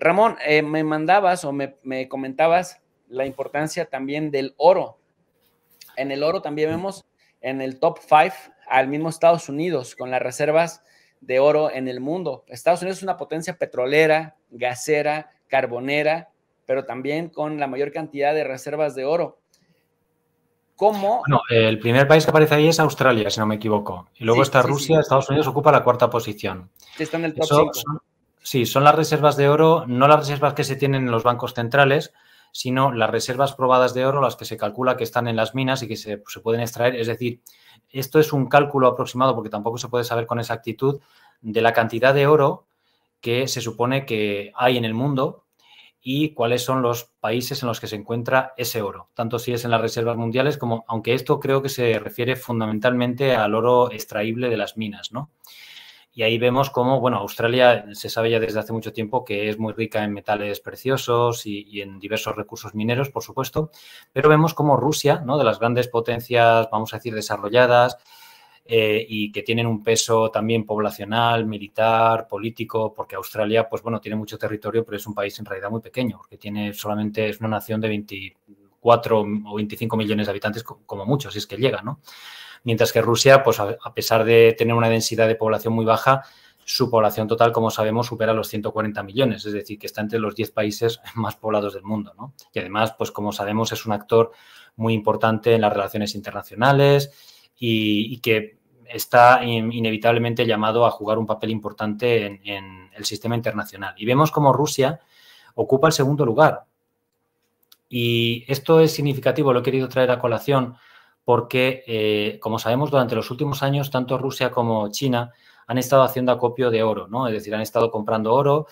Ramón, eh, me mandabas o me, comentabas la importancia también del oro. En el oro también vemos en el top 5 al mismo Estados Unidos con las reservas de oro en el mundo. Estados Unidos es una potencia petrolera, gasera, carbonera, pero también con la mayor cantidad de reservas de oro. ¿Cómo? Bueno, el primer país que aparece ahí es Australia, si no me equivoco. Y luego está Rusia, Estados Unidos ocupa la cuarta posición. está en el top 5. Sí, son las reservas de oro, no las reservas que se tienen en los bancos centrales, sino las reservas probadas de oro, las que se calcula que están en las minas y que se, pueden extraer. Es decir, esto es un cálculo aproximado, porque tampoco se puede saber con exactitud, de la cantidad de oro que se supone que hay en el mundo y cuáles son los países en los que se encuentra ese oro, tanto si es en las reservas mundiales como, aunque esto creo que se refiere fundamentalmente al oro extraíble de las minas, ¿no? Y ahí vemos cómo, bueno, Australia se sabe ya desde hace mucho tiempo que es muy rica en metales preciosos y, en diversos recursos mineros, por supuesto, pero vemos cómo Rusia, ¿no? De las grandes potencias, vamos a decir, desarrolladas, eh, y que tienen un peso también poblacional, militar, político, porque Australia, pues bueno, tiene mucho territorio, pero es un país en realidad muy pequeño, porque tiene solamente, es una nación de 24 o 25 millones de habitantes como mucho, si es que llega, ¿no? mientras que Rusia, pues a, pesar de tener una densidad de población muy baja, su población total, como sabemos, supera los 140 millones, es decir, que está entre los 10 países más poblados del mundo, Y además, pues como sabemos, es un actor muy importante en las relaciones internacionales y, que está inevitablemente llamado a jugar un papel importante en, en el sistema internacional. Y vemos como Rusia ocupa el segundo lugar. Y esto es significativo, lo he querido traer a colación porque, eh, como sabemos, durante los últimos años, tanto Rusia como China han estado haciendo acopio de oro, ¿no? Es decir, han estado comprando oro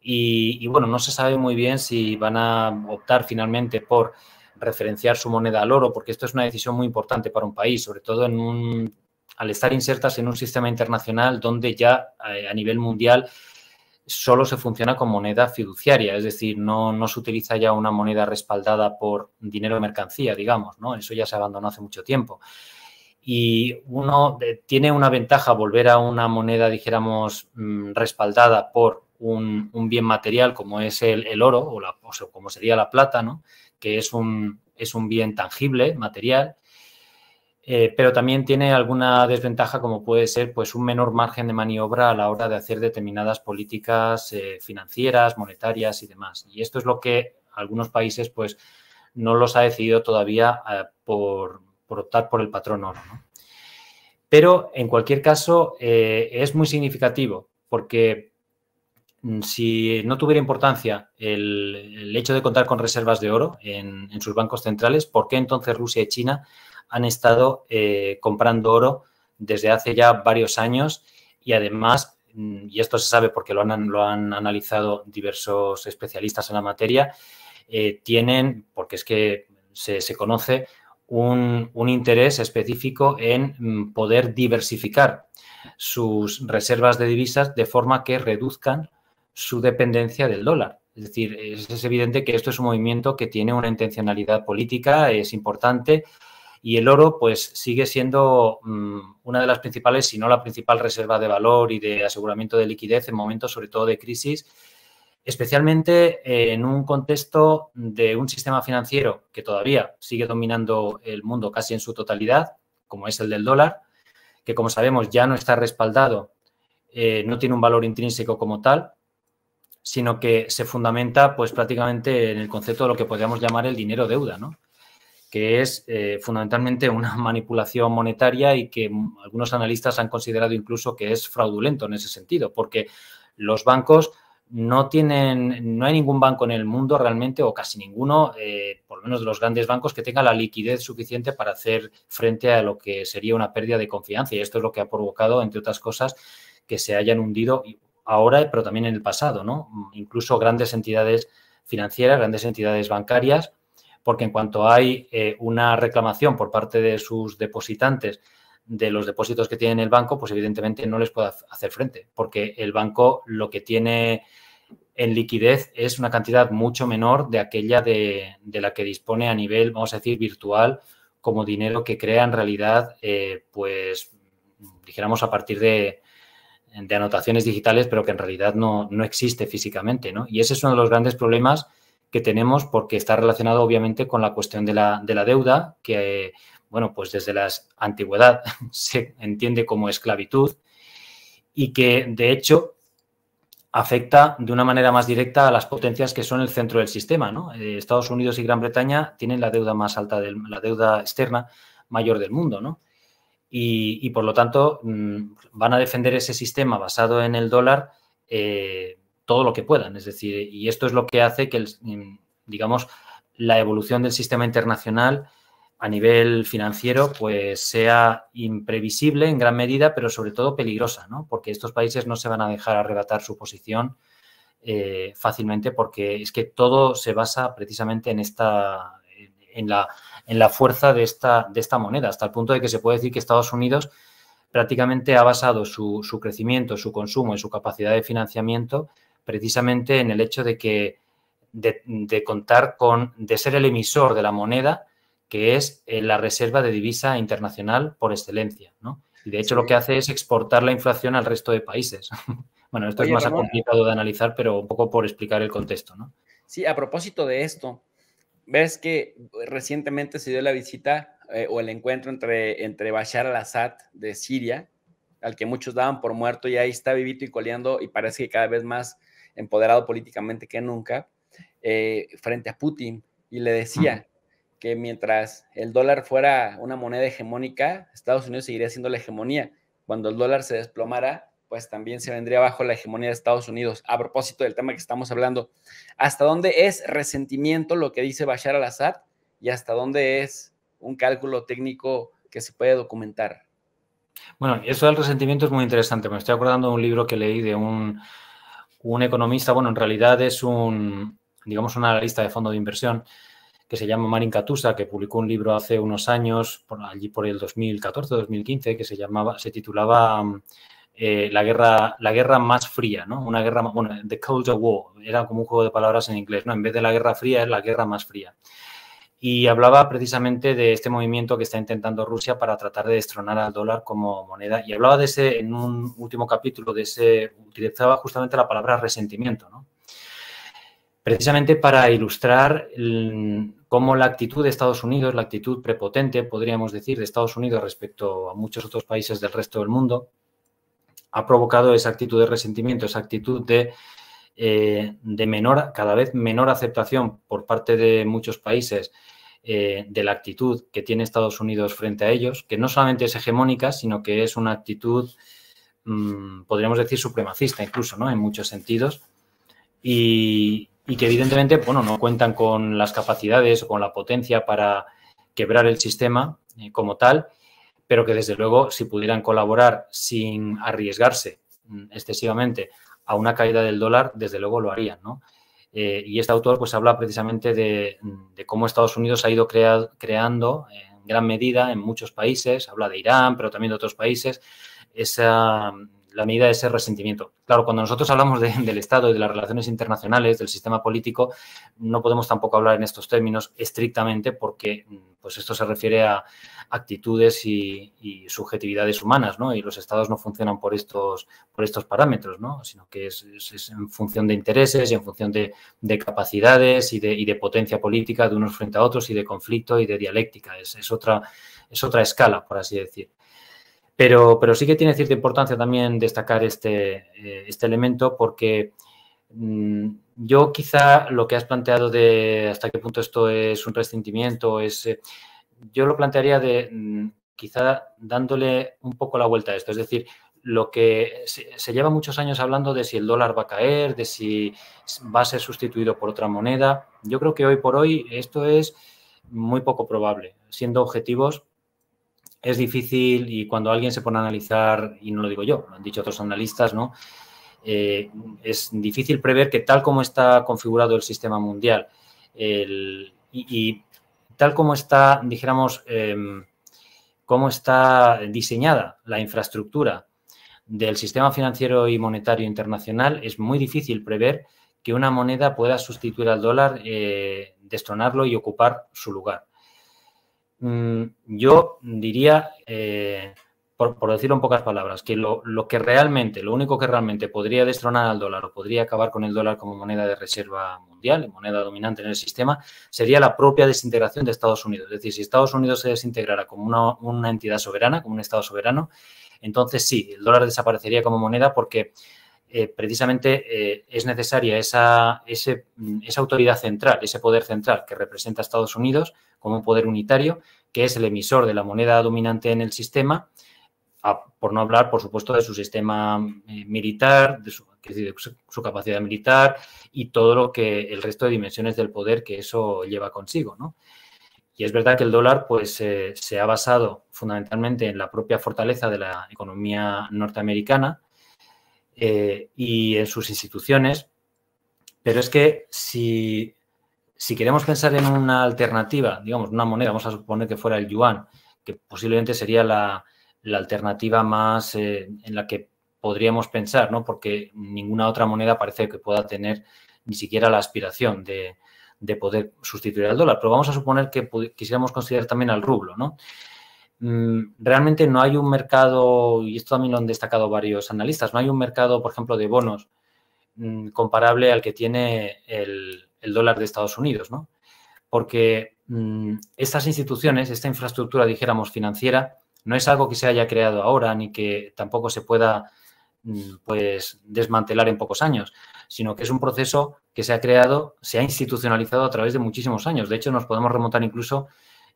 y, bueno, no se sabe muy bien si van a optar finalmente por referenciar su moneda al oro, porque esto es una decisión muy importante para un país, sobre todo en un, al estar insertas en un sistema internacional donde ya eh, a nivel mundial solo se funciona con moneda fiduciaria, es decir, no, no, se utiliza ya una moneda respaldada por dinero de mercancía, digamos, ¿no? Eso ya se abandonó hace mucho tiempo. Y uno eh, tiene una ventaja volver a una moneda, dijéramos, mm, respaldada por un, bien material como es el, oro o, la, como sería la plata, ¿no? Que es es un bien tangible, material, eh, pero también tiene alguna desventaja como puede ser pues, un menor margen de maniobra a la hora de hacer determinadas políticas eh, financieras, monetarias y demás. Y esto es lo que algunos países pues, no los ha decidido todavía eh, por, optar por el patrón oro. Pero en cualquier caso es muy significativo porque mm, si no tuviera importancia el, hecho de contar con reservas de oro en, en, sus bancos centrales, ¿por qué entonces Rusia y China han estado eh, comprando oro desde hace ya varios años y además, mm, y esto se sabe porque lo han, lo han analizado diversos especialistas en la materia, eh, tienen, porque es que se, conoce, un, interés específico en mm, poder diversificar sus reservas de divisas de forma que reduzcan su dependencia del dólar. Es decir, es, es evidente que esto es un movimiento que tiene una intencionalidad política, es importante, y el oro pues sigue siendo mm, una de las principales, si no la principal reserva de valor y de aseguramiento de liquidez en momentos sobre todo de crisis, especialmente en un contexto de un sistema financiero que todavía sigue dominando el mundo casi en su totalidad, como es el del dólar, que como sabemos ya no está respaldado, eh, no tiene un valor intrínseco como tal, sino que se fundamenta pues prácticamente en el concepto de lo que podríamos llamar el dinero deuda, ¿no? que es eh, fundamentalmente una manipulación monetaria y que algunos analistas han considerado incluso que es fraudulento en ese sentido, porque los bancos no tienen, no hay ningún banco en el mundo realmente, o casi ninguno, eh, por lo menos de los grandes bancos, que tenga la liquidez suficiente para hacer frente a lo que sería una pérdida de confianza. Y esto es lo que ha provocado, entre otras cosas, que se hayan hundido ahora, pero también en el pasado, ¿no? Incluso grandes entidades financieras, grandes entidades bancarias, porque en cuanto hay eh, una reclamación por parte de sus depositantes de los depósitos que tiene el banco, pues evidentemente no les puede hacer frente, porque el banco lo que tiene en liquidez es una cantidad mucho menor de aquella de, la que dispone a nivel, vamos a decir, virtual, como dinero que crea en realidad, eh, pues, dijéramos, a partir de, anotaciones digitales, pero que en realidad no, no, existe físicamente, ¿no? Y ese es uno de los grandes problemas que tenemos porque está relacionado obviamente con la cuestión de la, deuda, que, bueno, pues desde la antigüedad se entiende como esclavitud y que de hecho afecta de una manera más directa a las potencias que son el centro del sistema. Eh, Estados Unidos y Gran Bretaña tienen la deuda más alta, de la deuda externa mayor del mundo. Y, por lo tanto mm, van a defender ese sistema basado en el dólar eh, todo lo que puedan. Es decir, y esto es lo que hace que, mm, digamos, la evolución del sistema internacional a nivel financiero, pues sea imprevisible en gran medida, pero sobre todo peligrosa, ¿no? Porque estos países no se van a dejar arrebatar su posición eh, fácilmente, porque es que todo se basa precisamente en esta, en la, en la fuerza de esta, de esta moneda, hasta el punto de que se puede decir que Estados Unidos prácticamente ha basado su, su crecimiento, su consumo y su capacidad de financiamiento precisamente en el hecho de que de, contar con, de ser el emisor de la moneda, que es eh, la reserva de divisa internacional por excelencia, ¿no? Y de hecho lo que hace es exportar la inflación al resto de países. bueno, esto es más complicado de analizar, pero un poco por explicar el contexto, ¿no? Sí, a propósito de esto, ves que recientemente se dio la visita eh, o el encuentro entre, entre Bashar al-Assad de Siria, al que muchos daban por muerto, y ahí está vivito y coleando, y parece que cada vez más empoderado políticamente que nunca, eh, frente a Putin y le decía que mientras el dólar fuera una moneda hegemónica, Estados Unidos seguiría siendo la hegemonía. Cuando el dólar se desplomara, pues también se vendría bajo la hegemonía de Estados Unidos. A propósito del tema que estamos hablando, ¿hasta dónde es resentimiento lo que dice Bashar al-Assad y hasta dónde es un cálculo técnico que se puede documentar? Bueno, eso del resentimiento es muy interesante. Me estoy acordando de un libro que leí de un un economista, bueno, en realidad es un, digamos, un analista de fondo de inversión que se llama Marín Katusa, que publicó un libro hace unos años, por allí por el 2014-2015, que se llamaba, se titulaba mm, eh, la, guerra, la guerra más fría, ¿no? Una guerra, bueno, The Cold War, era como un juego de palabras en inglés, ¿no? En vez de la guerra fría, es la guerra más fría y hablaba precisamente de este movimiento que está intentando Rusia para tratar de destronar al dólar como moneda. Y hablaba de ese, en un último capítulo, de ese, utilizaba justamente la palabra resentimiento, ¿no? Precisamente para ilustrar cómo la actitud de Estados Unidos, la actitud prepotente, podríamos decir, de Estados Unidos respecto a muchos otros países del resto del mundo, ha provocado esa actitud de resentimiento, esa actitud de eh, de menor, cada vez menor aceptación por parte de muchos países eh, de la actitud que tiene Estados Unidos frente a ellos, que no solamente es hegemónica, sino que es una actitud, mm, podríamos decir, supremacista incluso, ¿no? En muchos sentidos. Y, que evidentemente, bueno, no cuentan con las capacidades o con la potencia para quebrar el sistema eh, como tal, pero que desde luego si pudieran colaborar sin arriesgarse mm, excesivamente a una caída del dólar, desde luego lo harían, ¿no? Eh, y este autor pues habla precisamente de, cómo Estados Unidos ha ido creando en gran medida en muchos países, habla de Irán, pero también de otros países, esa, la medida de ese resentimiento. Claro, cuando nosotros hablamos del Estado y de las relaciones internacionales, del sistema político, no podemos tampoco hablar en estos términos estrictamente porque pues esto se refiere a actitudes y, subjetividades humanas, ¿no? Y los Estados no funcionan por estos, por estos parámetros, ¿no? Sino que es, en función de intereses y en función de, capacidades y de, y de, potencia política de unos frente a otros y de conflicto y de dialéctica. Es, es otra, es otra escala, por así decir. Pero, sí que tiene cierta importancia también destacar este, eh, este elemento porque mm, yo quizá lo que has planteado de hasta qué punto esto es un resentimiento, es, eh, yo lo plantearía de mm, quizá dándole un poco la vuelta a esto. Es decir, lo que se, lleva muchos años hablando de si el dólar va a caer, de si va a ser sustituido por otra moneda. Yo creo que hoy por hoy esto es muy poco probable. Siendo objetivos, es difícil y cuando alguien se pone a analizar, y no lo digo yo, lo han dicho otros analistas, ¿no? Eh, es difícil prever que tal como está configurado el sistema mundial y, tal como está, dijéramos, em, cómo está diseñada la infraestructura del sistema financiero y monetario internacional, es muy difícil prever que una moneda pueda sustituir al dólar, eh, destronarlo y ocupar su lugar. Mm, yo diría, eh, por, decirlo en pocas palabras, que lo, que realmente, lo único que realmente podría destronar al dólar o podría acabar con el dólar como moneda de reserva mundial moneda dominante en el sistema sería la propia desintegración de Estados Unidos. Es decir, si Estados Unidos se desintegrara como una entidad soberana, como un Estado soberano, entonces sí, el dólar desaparecería como moneda porque eh, precisamente eh, es necesaria mm, esa, autoridad central, ese poder central que representa a Estados Unidos como un poder unitario, que es el emisor de la moneda dominante en el sistema, por no hablar, por supuesto, de su sistema eh, militar, de su, capacidad militar y todo lo que el resto de dimensiones del poder que eso lleva consigo. Y es verdad que el dólar pues, se ha basado fundamentalmente en la propia fortaleza de la economía norteamericana, eh, y en sus instituciones, pero es que si, si queremos pensar en una alternativa, digamos, una moneda, vamos a suponer que fuera el yuan, que posiblemente sería la, la alternativa más eh, en la que podríamos pensar, ¿no? Porque ninguna otra moneda parece que pueda tener ni siquiera la aspiración de, de poder sustituir al dólar. Pero vamos a suponer que quisiéramos considerar también al rublo, ¿no? Mm, realmente no hay un mercado, y esto también lo han destacado varios analistas, no hay un mercado, por ejemplo, de bonos mm, comparable al que tiene el, dólar de Estados Unidos, ¿no? Porque mm, estas instituciones, esta infraestructura, dijéramos, financiera, no es algo que se haya creado ahora ni que tampoco se pueda pues desmantelar en pocos años, sino que es un proceso que se ha creado, se ha institucionalizado a través de muchísimos años. De hecho, nos podemos remontar incluso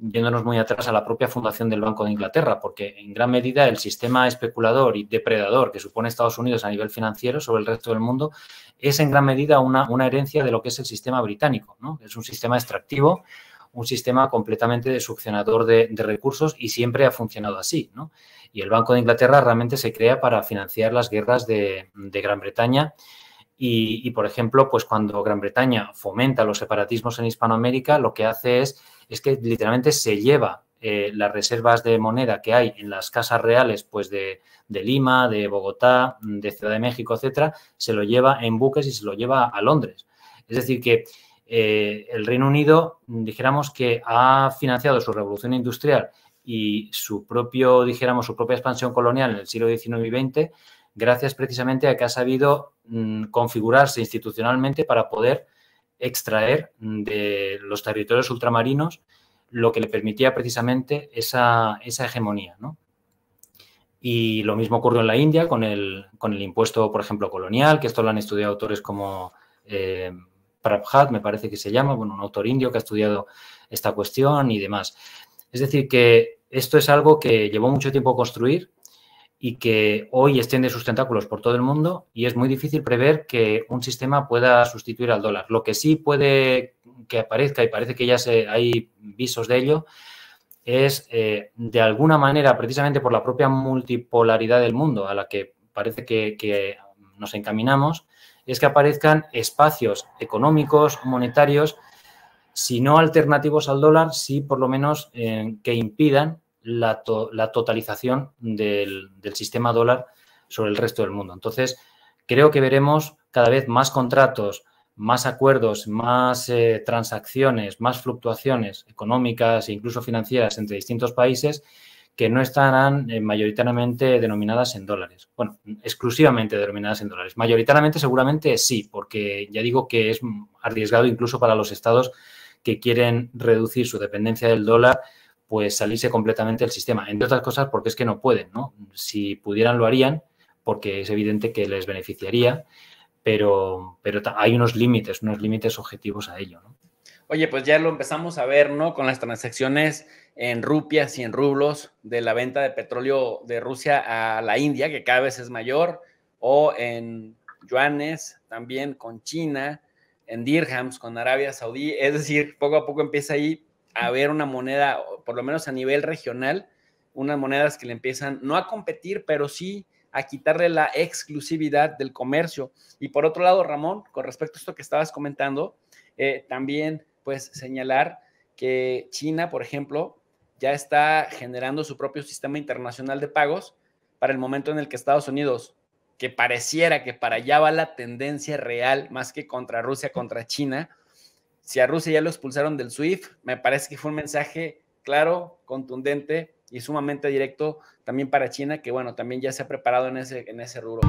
yéndonos muy atrás a la propia fundación del Banco de Inglaterra, porque en gran medida el sistema especulador y depredador que supone Estados Unidos a nivel financiero sobre el resto del mundo es en gran medida una, herencia de lo que es el sistema británico. ¿no? Es un sistema extractivo, un sistema completamente de succionador de, recursos y siempre ha funcionado así. ¿no? Y el Banco de Inglaterra realmente se crea para financiar las guerras de, Gran Bretaña. Y, y, por ejemplo, pues cuando Gran Bretaña fomenta los separatismos en Hispanoamérica, lo que hace es es que literalmente se lleva eh, las reservas de moneda que hay en las casas reales, pues de, Lima, de Bogotá, de Ciudad de México, etcétera, se lo lleva en buques y se lo lleva a Londres. Es decir, que eh, el Reino Unido, dijéramos que ha financiado su revolución industrial y su propio, dijéramos, su propia expansión colonial en el siglo XIX y XX, gracias precisamente a que ha sabido mm, configurarse institucionalmente para poder extraer de los territorios ultramarinos lo que le permitía precisamente esa, hegemonía. ¿no? Y lo mismo ocurrió en la India con el, con el impuesto, por ejemplo, colonial, que esto lo han estudiado autores como eh, Prabhat, me parece que se llama, bueno, un autor indio que ha estudiado esta cuestión y demás. Es decir, que esto es algo que llevó mucho tiempo construir, y que hoy extiende sus tentáculos por todo el mundo y es muy difícil prever que un sistema pueda sustituir al dólar. Lo que sí puede que aparezca y parece que ya se, hay visos de ello es eh, de alguna manera, precisamente por la propia multipolaridad del mundo a la que parece que, nos encaminamos, es que aparezcan espacios económicos, monetarios, si no alternativos al dólar, sí por lo menos eh, que impidan la, totalización del, sistema dólar sobre el resto del mundo. Entonces, creo que veremos cada vez más contratos, más acuerdos, más eh, transacciones, más fluctuaciones económicas e incluso financieras entre distintos países que no estarán eh, mayoritariamente denominadas en dólares. Bueno, exclusivamente denominadas en dólares. Mayoritariamente seguramente sí, porque ya digo que es arriesgado incluso para los estados que quieren reducir su dependencia del dólar pues salirse completamente del sistema. Entre otras cosas porque es que no pueden, ¿no? Si pudieran lo harían porque es evidente que les beneficiaría, pero, pero hay unos límites, unos límites objetivos a ello, ¿no? Oye, pues ya lo empezamos a ver, ¿no? Con las transacciones en rupias y en rublos de la venta de petróleo de Rusia a la India, que cada vez es mayor, o en yuanes también con China, en dirhams con Arabia Saudí. Es decir, poco a poco empieza ahí a haber una moneda por lo menos a nivel regional, unas monedas que le empiezan no a competir, pero sí a quitarle la exclusividad del comercio. Y por otro lado, Ramón, con respecto a esto que estabas comentando, eh, también pues señalar que China, por ejemplo, ya está generando su propio sistema internacional de pagos para el momento en el que Estados Unidos, que pareciera que para allá va la tendencia real, más que contra Rusia, contra China, si a Rusia ya lo expulsaron del SWIFT, me parece que fue un mensaje claro, contundente y sumamente directo también para China, que bueno, también ya se ha preparado en ese, en ese rubro.